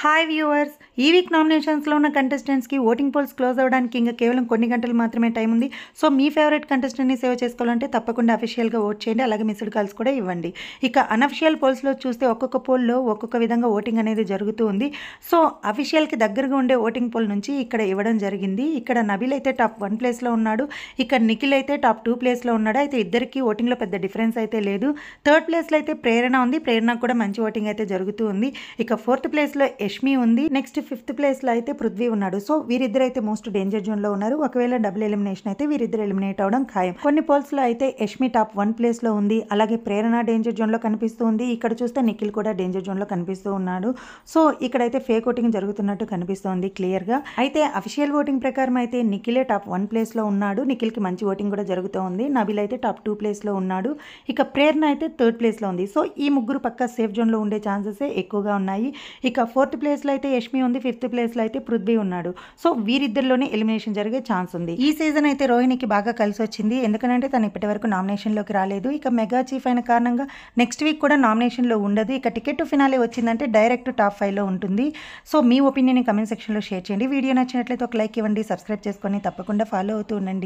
hi viewers ఈ week నామినేషన్స్లో ఉన్న కంటెస్టెంట్స్కి ఓటింగ్ పోల్స్ క్లోజ్ అవ్వడానికి ఇంకా కేవలం కొన్ని గంటలు మాత్రమే టైం ఉంది సో మీ ఫేవరెట్ కంటెస్టెంట్ని సేవ్ చేసుకోవాలంటే తప్పకుండా అఫీషియల్గా ఓట్ చేయండి అలాగే మిస్డ్ కాల్స్ కూడా ఇవ్వండి ఇక అనఫిషియల్ పోల్స్లో చూస్తే ఒక్కొక్క పోల్లో ఒక్కొక్క విధంగా ఓటింగ్ అనేది జరుగుతూ ఉంది సో అఫీషియల్కి దగ్గరగా ఉండే ఓటింగ్ పోల్ నుంచి ఇక్కడ ఇవ్వడం జరిగింది ఇక్కడ నబీల్ అయితే టాప్ వన్ ప్లేస్లో ఉన్నాడు ఇక్కడ నిఖిల్ అయితే టాప్ టూ ప్లేస్లో ఉన్నాడు అయితే ఇద్దరికీ ఓటింగ్లో పెద్ద డిఫరెన్స్ అయితే లేదు థర్డ్ ప్లేస్లో అయితే ప్రేరణ ఉంది ప్రేరణ కూడా మంచి ఓటింగ్ అయితే జరుగుతూ ఉంది ఇక ఫోర్త్ ప్లేస్లో యష్మి ఉంది నెక్స్ట్ ఫిఫ్త్ ప్లేస్ లో అయితే పృథ్వీ ఉన్నాడు సో వీరిద్దరు అయితే మోస్ట్ డేంజర్ జోన్ లో ఉన్నారు ఒకవేళ డబుల్ ఎలిమినేషన్ అయితే వీరిద్దరు ఎలిమినేట్ అవడం ఖాయం కొన్ని పోల్స్ లో అయితే యష్మి టాప్ వన్ ప్లేస్ లో ఉంది అలాగే ప్రేరణ డేంజర్ జోన్ లో కనిపిస్తూ ఉంది ఇక్కడ చూస్తే నిఖిల్ కూడా డేంజర్ లో కనిపిస్తూ ఉన్నాడు సో ఇక్కడైతే ఫేక్ ఓటింగ్ జరుగుతున్నట్టు కనిపిస్తోంది గా అయితే అఫీషియల్ ఓటింగ్ ప్రకారం అయితే నిఖిలే టాప్ వన్ ప్లేస్ లో ఉన్నాడు నిఖిల్ కి మంచి ఓటింగ్ కూడా జరుగుతూ ఉంది నబిల్ అయితే టాప్ టూ ప్లేస్ లో ఉన్నాడు ఇక ప్రేరణ అయితే థర్డ్ ప్లేస్ లో ఉంది సో ఈ ముగ్గురు పక్క సేఫ్ జోన్ లో ఉండే ఛాన్సెస్ ఎక్కువగా ఉన్నాయి ఇక ఫోర్త్ ప్లేస్లో అయితే యష్మి ఉంది ఫిఫ్త్ ప్లేస్లో అయితే పృథ్వీ ఉన్నాడు సో వీరిద్దరిలోనే ఎలిమినేషన్ జరిగే ఛాన్స్ ఉంది ఈ సీజన్ అయితే రోహిణికి బాగా కలిసి వచ్చింది ఎందుకంటే తను ఇప్పటి వరకు నామినేషన్లోకి రాలేదు ఇక మెగా చీఫ్ అయిన కారణంగా నెక్స్ట్ వీక్ కూడా నామినేషన్లో ఉండదు ఇక టికెట్ ఫినాలే వచ్చిందంటే డైరెక్ట్ టాప్ ఫైవ్లో ఉంటుంది సో మీ ఒపీనియన్ కమెంట్ సెక్షన్లో షేర్ చేయండి వీడియో నచ్చినట్లయితే ఒక లైక్ ఇవ్వండి సబ్స్క్రైబ్ చేసుకొని తప్పకుండా ఫాలో అవుతూ ఉండండి